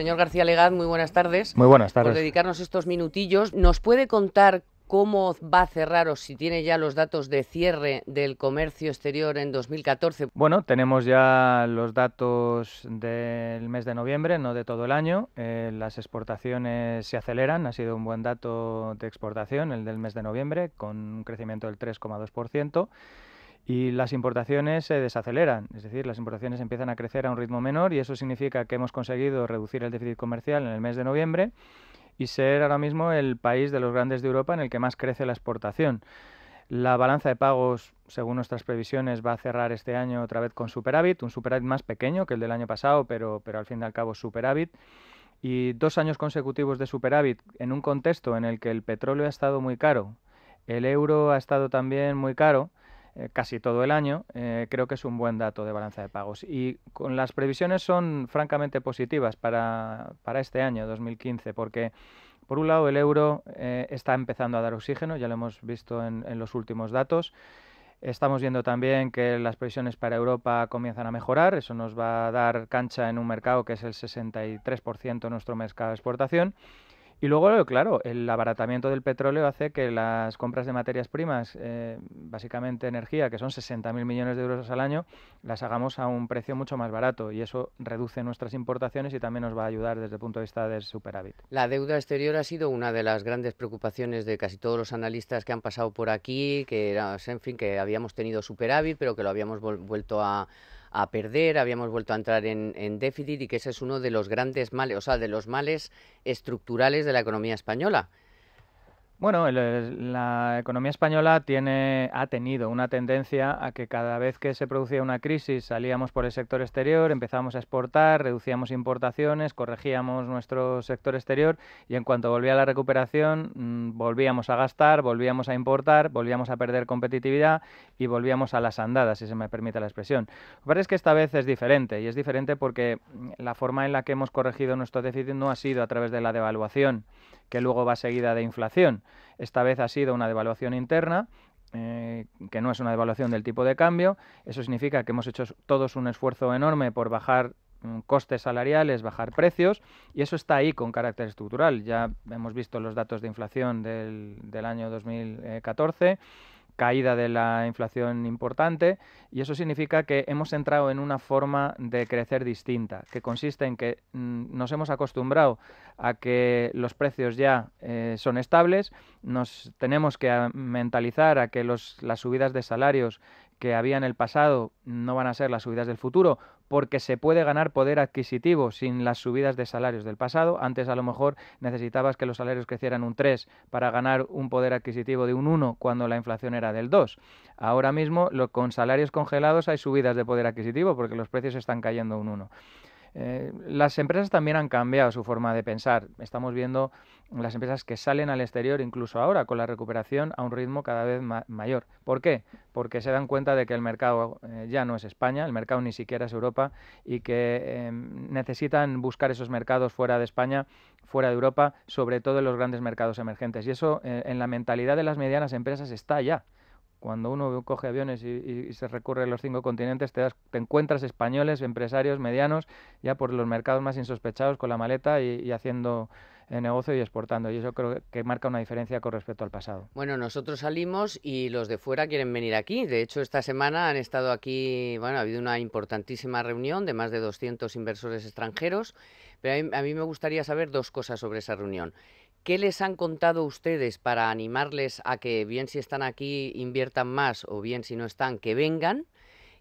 Señor García Legaz, muy buenas tardes. Muy buenas tardes. Por dedicarnos estos minutillos, ¿nos puede contar cómo va a cerrar o si tiene ya los datos de cierre del comercio exterior en 2014? Bueno, tenemos ya los datos del mes de noviembre, no de todo el año. Eh, las exportaciones se aceleran, ha sido un buen dato de exportación el del mes de noviembre, con un crecimiento del 3,2% y las importaciones se desaceleran, es decir, las importaciones empiezan a crecer a un ritmo menor y eso significa que hemos conseguido reducir el déficit comercial en el mes de noviembre y ser ahora mismo el país de los grandes de Europa en el que más crece la exportación. La balanza de pagos, según nuestras previsiones, va a cerrar este año otra vez con superávit, un superávit más pequeño que el del año pasado, pero, pero al fin y al cabo superávit. Y dos años consecutivos de superávit en un contexto en el que el petróleo ha estado muy caro, el euro ha estado también muy caro, eh, casi todo el año, eh, creo que es un buen dato de balanza de pagos. Y con las previsiones son francamente positivas para, este año 2015, porque por un lado el euro eh, está empezando a dar oxígeno, ya lo hemos visto en, en los últimos datos. Estamos viendo también que las previsiones para Europa comienzan a mejorar, eso nos va a dar cancha en un mercado que es el 63% de nuestro mercado de exportación. Y luego, eh, claro, el abaratamiento del petróleo hace que las compras de materias primas, eh, básicamente energía, que son 60.000 millones de euros al año, las hagamos a un precio mucho más barato y eso reduce nuestras importaciones y también nos va a ayudar desde el punto de vista del superávit. La deuda exterior ha sido una de las grandes preocupaciones de casi todos los analistas que han pasado por aquí, que en fin, que habíamos tenido superávit, pero que lo habíamos vuelto a a perder, habíamos vuelto a entrar en, déficit y que ese es uno de los grandes males, o sea, de los males estructurales de la economía española. Bueno, la economía española tiene, ha tenido una tendencia a que cada vez que se producía una crisis salíamos por el sector exterior, empezábamos a exportar, reducíamos importaciones, corregíamos nuestro sector exterior y en cuanto volvía la recuperación mm, volvíamos a gastar, volvíamos a importar, volvíamos a perder competitividad y volvíamos a las andadas, si se me permite la expresión. Lo que es que esta vez es diferente y es diferente porque mm, la forma en la que hemos corregido nuestro déficit no ha sido a través de la devaluación, que luego va seguida de inflación. Esta vez ha sido una devaluación interna eh, que no es una devaluación del tipo de cambio. Eso significa que hemos hecho todos un esfuerzo enorme por bajar mm, costes salariales, bajar precios, y eso está ahí con carácter estructural. Ya hemos visto los datos de inflación del, del año 2014 caída de la inflación importante y eso significa que hemos entrado en una forma de crecer distinta, que consiste en que mm, nos hemos acostumbrado a que los precios ya eh, son estables, nos tenemos que mentalizar a que las subidas de salarios que había en el pasado no van a ser las subidas del futuro, porque se puede ganar poder adquisitivo sin las subidas de salarios del pasado. Antes a lo mejor necesitabas que los salarios crecieran un 3 para ganar un poder adquisitivo de un 1 cuando la inflación era del 2. Ahora mismo con salarios congelados hay subidas de poder adquisitivo porque los precios están cayendo un 1. Eh, las empresas también han cambiado su forma de pensar. Estamos viendo las empresas que salen al exterior, incluso ahora, con la recuperación a un ritmo cada vez mayor. ¿Por qué? Porque se dan cuenta de que el mercado eh, ya no es España, el mercado ni siquiera es Europa y que em, necesitan buscar esos mercados fuera de España, fuera de Europa, sobre todo en los grandes mercados emergentes. Y eso eh, en la mentalidad de las medianas empresas está ya cuando uno coge aviones y, se recurre a los cinco continentes, te, encuentras españoles, empresarios medianos, ya por los mercados más insospechados con la maleta y, haciendo eh, negocio y exportando. Y eso creo que marca una diferencia con respecto al pasado. Bueno, nosotros salimos y los de fuera quieren venir aquí. De hecho, esta semana han estado aquí, bueno, ha habido una importantísima reunión de más de 200 inversores extranjeros. Pero a mí me gustaría saber dos cosas sobre esa reunión. ¿Qué les han contado ustedes para animarles a que bien si están aquí inviertan más o bien si no están que vengan?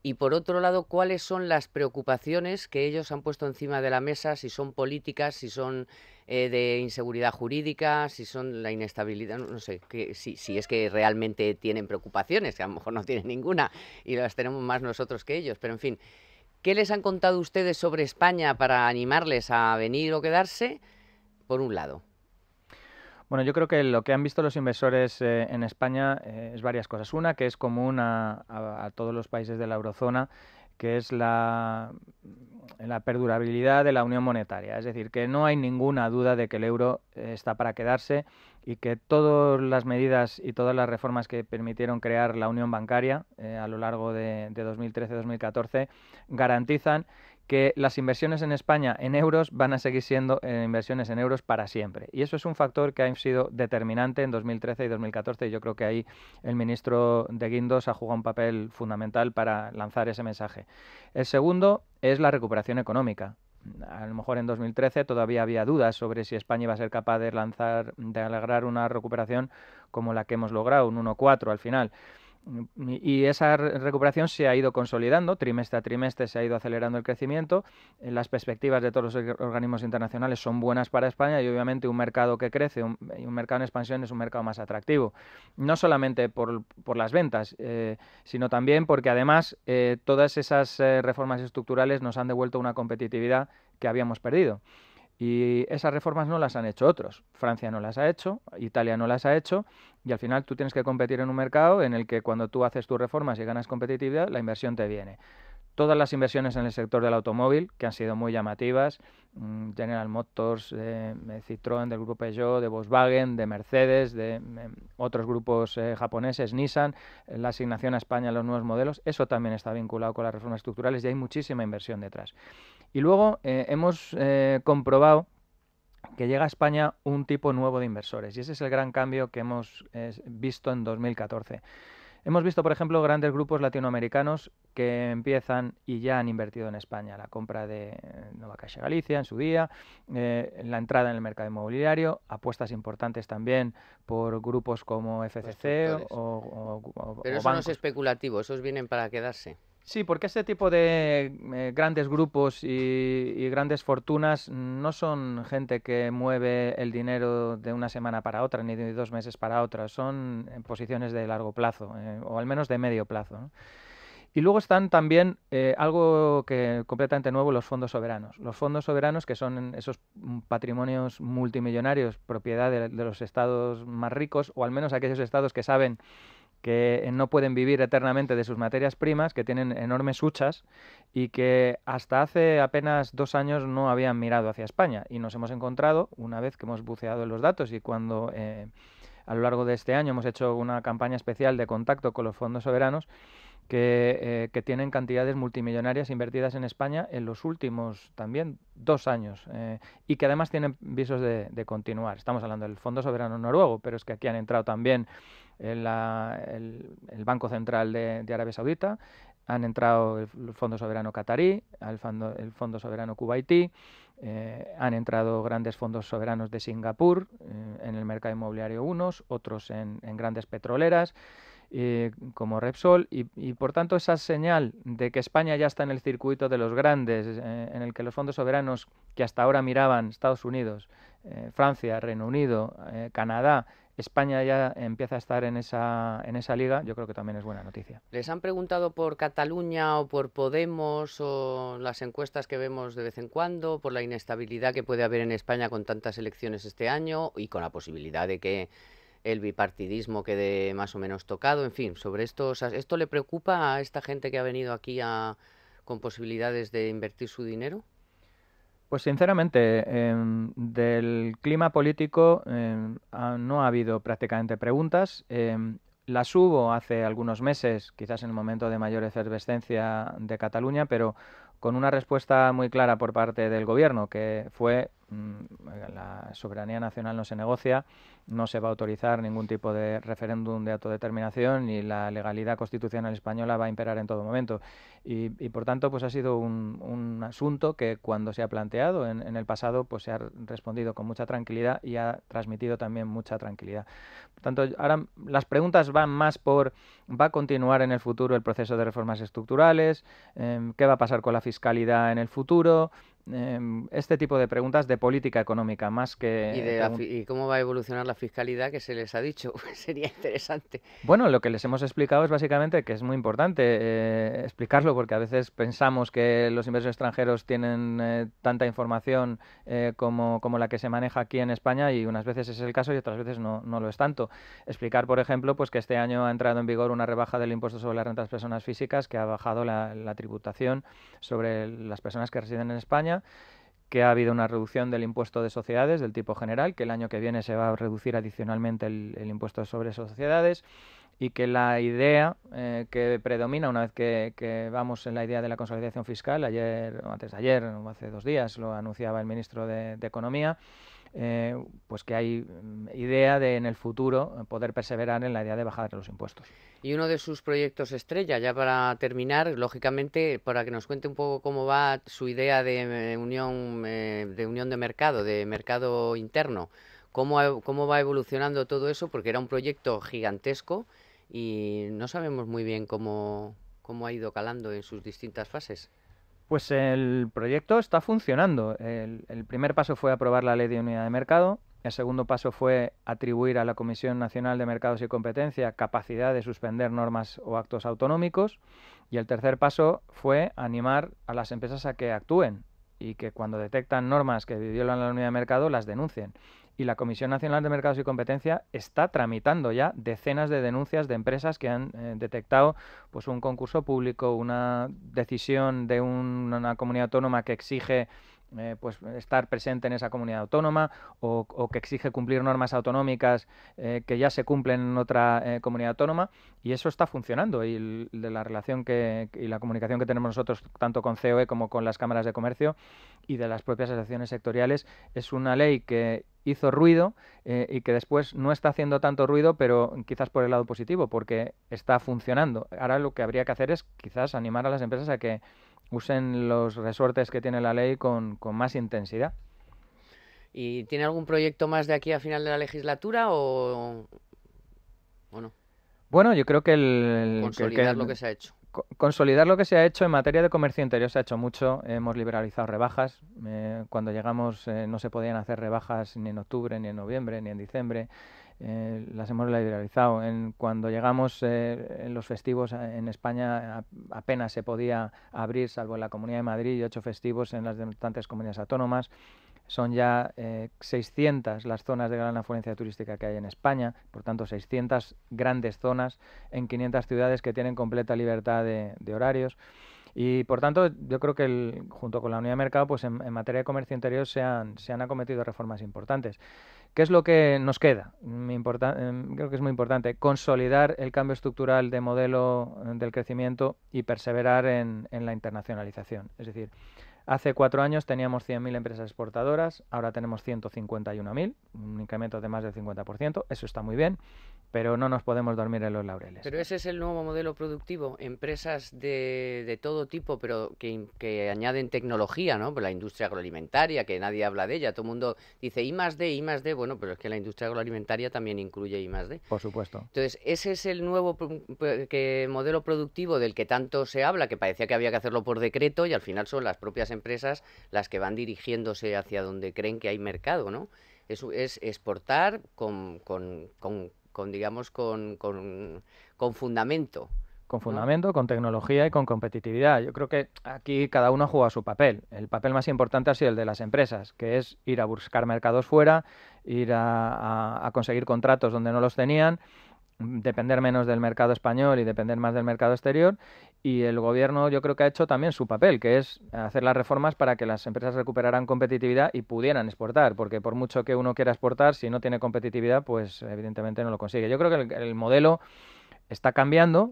Y por otro lado, ¿cuáles son las preocupaciones que ellos han puesto encima de la mesa, si son políticas, si son eh, de inseguridad jurídica, si son la inestabilidad, no, sé, si, si, es que realmente tienen preocupaciones, que a lo mejor no tienen ninguna y las tenemos más nosotros que ellos, pero en fin, ¿qué les han contado ustedes sobre España para animarles a venir o quedarse? Por un lado. Bueno, yo creo que lo que han visto los inversores eh, en España eh, es varias cosas. Una, que es común a, todos los países de la eurozona, que es la, perdurabilidad de la unión monetaria. Es decir, que no hay ninguna duda de que el euro eh, está para quedarse y que todas las medidas y todas las reformas que permitieron crear la unión bancaria a lo largo de, de 2013-2014 garantizan que las inversiones en España en euros van a seguir siendo eh, inversiones en euros para siempre. Y eso es un factor que ha sido determinante en 2013 y 2014 y yo creo que ahí el ministro de Guindos ha jugado un papel fundamental para lanzar ese mensaje. El segundo es la recuperación económica a lo mejor en 2013 todavía había dudas sobre si España iba a ser capaz de lanzar, de alegrar una recuperación como la que hemos logrado, un 1-4 al final. Mm, y esa recuperación se ha ido consolidando, trimestre a trimestre se ha ido acelerando el crecimiento, eh, las perspectivas de todos los organismos internacionales son buenas para España y obviamente un mercado que crece, un, un mercado en expansión es un mercado más atractivo, no solamente por, las ventas, eh, sino también porque además eh, todas esas reformas estructurales nos han devuelto una competitividad que habíamos perdido. Y esas reformas no las han hecho otros. Francia no las ha hecho, Italia no las ha hecho, y al final tú tienes que competir en un mercado en el que cuando tú haces tus reformas y ganas competitividad, la inversión te viene todas las inversiones en el sector del automóvil, que han sido muy llamativas, mm, General Motors, eh, Citroën, del grupo Peugeot, de Volkswagen, de Mercedes, de eh, otros grupos eh, japoneses, Nissan, la asignación a España de los nuevos modelos, eso también está vinculado con las reformas estructurales y hay muchísima inversión detrás. Y luego hemos comprobado que llega a España un tipo nuevo de inversores y ese es el gran cambio que hemos visto en 2014. Hemos visto, por ejemplo, grandes grupos latinoamericanos que empiezan y ya han invertido en España. La compra de eh, Nueva Caixa Galicia en su día, eh, la entrada en el mercado inmobiliario, apuestas importantes también por grupos como FCC o, Pero eso no esos vienen para quedarse. Sí, porque ese tipo de eh, grandes grupos y, grandes fortunas no son gente que mueve el dinero de una semana para otra ni de dos meses para otra, son eh, posiciones de largo plazo eh, o al menos de medio plazo. Y luego están también algo que completamente nuevo, los fondos soberanos. Los fondos soberanos que son esos patrimonios multimillonarios, propiedad de los estados más ricos o al menos aquellos estados que saben que eh, no pueden vivir eternamente de sus materias primas, que tienen enormes huchas y que hasta hace apenas dos años no habían mirado hacia España. Y nos hemos encontrado, una vez que hemos buceado en los datos y cuando eh, a lo largo de este año hemos hecho una campaña especial de contacto con los fondos soberanos, que, eh, tienen cantidades multimillonarias invertidas en España en los últimos también dos años y que además tienen visos de, continuar. Estamos hablando del Fondo Soberano Noruego, pero es que aquí han entrado también el, Banco Central de, Arabia Saudita, han entrado el Fondo Soberano Qatarí, el Fondo, el fondo Soberano Kuwaití, eh, han entrado grandes fondos soberanos de Singapur eh, en el mercado inmobiliario unos, otros en, grandes petroleras. Eh, como Repsol y, por tanto esa señal de que España ya está en el circuito de los grandes, en el que los fondos soberanos que hasta ahora miraban Estados Unidos, Francia, Reino Unido, Canadá, España ya empieza a estar en esa, en esa liga, yo creo que también es buena noticia. ¿Les han preguntado por Cataluña o por Podemos o las encuestas que vemos de vez en cuando, por la inestabilidad que puede haber en España con tantas elecciones este año y con la posibilidad de que el bipartidismo quede más o menos tocado? En fin, sobre esto, ¿esto le preocupa a esta gente que ha venido aquí con posibilidades de invertir su dinero? Pues sinceramente, em, del clima político em, ah, no ha habido prácticamente preguntas. Em, las hubo hace algunos meses, quizás en el momento de mayor efervescencia de Cataluña, pero con una respuesta muy clara por parte del gobierno, que fue Mm, la soberanía nacional no se negocia, no se va a autorizar ningún tipo de referéndum de autodeterminación y la legalidad constitucional española va a imperar en todo momento. Y, por tanto, pues ha sido un, asunto que cuando se ha planteado en, el pasado, pues se ha respondido con mucha tranquilidad y ha transmitido también mucha tranquilidad. Por tanto, ahora las preguntas van más por, ¿va a continuar en el futuro el proceso de reformas estructurales? Em, ¿Qué va a pasar con la fiscalidad en el futuro? Em, este tipo de preguntas de política económica más que... ¿Y, cómo va a evolucionar la fiscalidad que se les ha dicho? Pues sería interesante. Bueno, lo que les hemos explicado es básicamente que es muy importante eh, explicarlo porque a veces pensamos que los inversores extranjeros tienen eh, tanta información eh, como, como, la que se maneja aquí en España y unas veces es el caso y otras veces no, lo es tanto. Explicar, por ejemplo, pues que este año ha entrado en vigor una rebaja del impuesto sobre las rentas personas físicas que ha bajado la tributación sobre las personas que residen en España que ha habido una reducción del impuesto de sociedades del tipo general, que el año que viene se va a reducir adicionalmente el, impuesto sobre sociedades y que la idea eh, que predomina una vez que, vamos en la idea de la consolidación fiscal, ayer, o antes de ayer, o hace dos días, lo anunciaba el ministro de Economía, eh, pues que hay mm, idea de en el futuro eh, poder perseverar en la idea de bajar los impuestos. Y uno de sus proyectos estrella, ya para terminar, lógicamente, para que nos cuente un poco cómo va su idea de eh, unión, de, unión de mercado, de mercado interno, cómo, cómo va evolucionando todo eso, porque era un proyecto gigantesco y no sabemos muy bien cómo, cómo ha ido calando en sus distintas fases. Pues el proyecto está funcionando. El, primer paso fue aprobar la ley de unidad de mercado. El segundo paso fue atribuir a la Comisión Nacional de Mercados y Competencia capacidad de suspender normas o actos autonómicos. Y el tercer paso fue animar a las empresas a que actúen y que cuando detectan normas que violan la unidad de mercado las denuncien y la Comisión Nacional de Mercados y Competencia está tramitando ya decenas de denuncias de empresas que han eh, detectado pues un concurso público, una decisión de una comunidad autónoma que exige eh, pues estar presente en esa comunidad autónoma o, que exige cumplir normas autonómicas eh, que ya se cumplen en otra eh, comunidad autónoma y eso está funcionando y de la relación que, y la comunicación que tenemos nosotros tanto con COE como con las cámaras de comercio y de las propias asociaciones sectoriales es una ley que hizo ruido y que después no está haciendo tanto ruido, pero quizás por el lado positivo, porque está funcionando. Ahora lo que habría que hacer es quizás animar a las empresas a que usen los resortes que tiene la ley con, con más intensidad. ¿Y tiene algún proyecto más de aquí a final de la legislatura o, o no? Bueno, yo creo que el... Consolidar lo que se ha hecho. Consolidar lo que se ha hecho en materia de comercio interior se ha hecho mucho. Hemos liberalizado rebajas. Eh, cuando llegamos eh, no se podían hacer rebajas ni en octubre, ni en noviembre, ni en diciembre eh, las hemos liberalizado. cuando llegamos eh, en los festivos eh, en España apenas se podía abrir, salvo en la Comunidad de Madrid y ocho festivos en las restantes comunidades autónomas. Son ya 600 eh, las zonas de gran afluencia turística que hay en España, por tanto 600 grandes zonas en 500 ciudades que tienen completa libertad de horarios. Y por tanto, yo creo que junto con la unidad de mercado, pues en, materia de comercio interior se han, acometido reformas importantes. ¿Qué es lo que nos queda? Em, creo que es muy importante consolidar el cambio estructural de modelo eh, del crecimiento y perseverar en, en la internacionalización. Es decir, Hace cuatro años teníamos 100.000 empresas exportadoras, ahora tenemos 151.000, un incremento de más del 50%, eso está muy bien, pero no nos podemos dormir en los laureles. Pero ese es el nuevo modelo productivo, empresas de, todo tipo, pero que, añaden tecnología, ¿no? Pues la industria agroalimentaria, que nadie habla de ella, todo el mundo dice I más D, I más D, bueno, pero es que la industria agroalimentaria también incluye I más D. Por supuesto. Entonces, ese es el nuevo modelo productivo del que tanto se habla, que parecía que había que hacerlo por decreto y al final son las propias empresas empresas las que van dirigiéndose hacia donde creen que hay mercado, ¿no? Es, es exportar con, con, digamos, con, fundamento. Con fundamento, con tecnología y con competitividad. Yo creo que aquí cada uno juega su papel. El papel más importante ha sido el de las empresas, que es ir a buscar mercados fuera, ir a conseguir contratos donde no los tenían depender menos del mercado español y depender más del mercado exterior. Y el gobierno yo creo que ha hecho también su papel, que es hacer las reformas para que las empresas recuperaran competitividad y pudieran exportar, porque por mucho que uno quiera exportar, si no tiene competitividad, pues evidentemente no lo consigue. Yo creo que el, modelo está cambiando.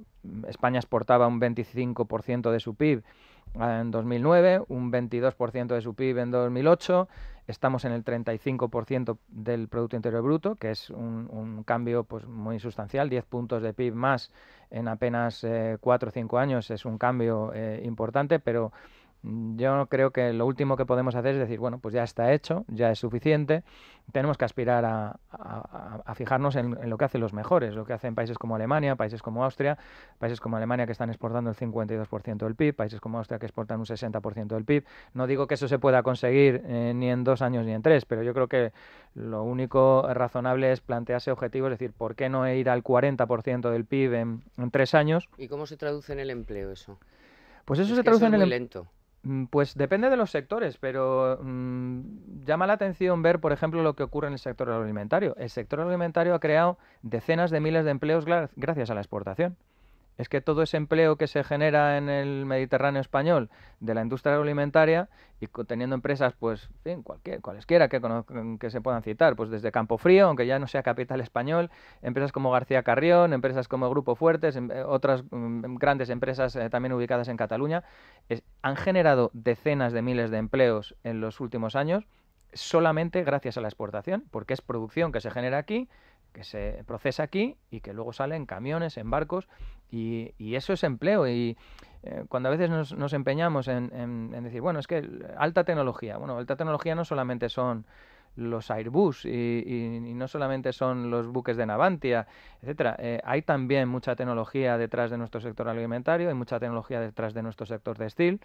España exportaba un 25% de su PIB en 2009, un 22% de su PIB en 2008, estamos en el 35% del Producto Interior Bruto, que es un, cambio pues, muy sustancial, 10 puntos de PIB más en apenas 4 eh, o 5 años es un cambio eh, importante, pero Mm, yo creo que lo último que podemos hacer es decir, bueno, pues ya está hecho, ya es suficiente, tenemos que aspirar a, fijarnos en, lo que hacen los mejores, lo que hacen países como Alemania, países como Austria, países como Alemania que están exportando el 52% del PIB, países como Austria que exportan un 60% del PIB. No digo que eso se pueda conseguir eh, ni en dos años ni en tres, pero yo creo que lo único razonable es plantearse objetivos, es decir, ¿por qué no ir al 40% del PIB en, tres años? ¿Y cómo se traduce en el empleo eso? Pues eso se traduce en el em- lento. Mm, pues depende de los sectores, pero mm, llama la atención ver, por ejemplo, lo que ocurre en el sector agroalimentario. El sector alimentario ha creado decenas de miles de empleos gracias a la exportación es que todo ese empleo que se genera en el Mediterráneo español de la industria agroalimentaria y teniendo empresas, pues, en cualesquiera que, se puedan citar, pues desde Frío, aunque ya no sea capital español, empresas como García Carrión, empresas como Grupo Fuertes, em, eh, otras mm, grandes empresas eh, también ubicadas en Cataluña, han generado decenas de miles de empleos en los últimos años solamente gracias a la exportación, porque es producción que se genera aquí que se procesa aquí y que luego sale en camiones, en barcos, y, eso es empleo. Y eh, cuando a veces nos, empeñamos en, decir, bueno, es que alta tecnología, bueno, alta tecnología no solamente son los Airbus y, no solamente son los buques de Navantia, etcétera. Eh, hay también mucha tecnología detrás de nuestro sector alimentario, hay mucha tecnología detrás de nuestro sector textil,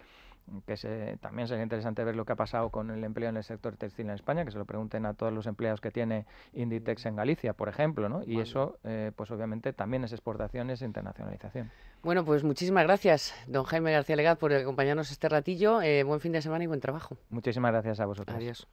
que también sería interesante ver lo que ha pasado con el empleo en el sector textil en España, que se lo pregunten a todos los empleados que tiene Inditex en Galicia, por ejemplo, ¿no? Y eso, eh, pues obviamente, también es exportación es e internacionalización. Bueno, pues muchísimas gracias, don Jaime García Legaz, por acompañarnos este ratillo. Eh, buen fin de semana y buen trabajo. Muchísimas gracias a vosotros. Adiós.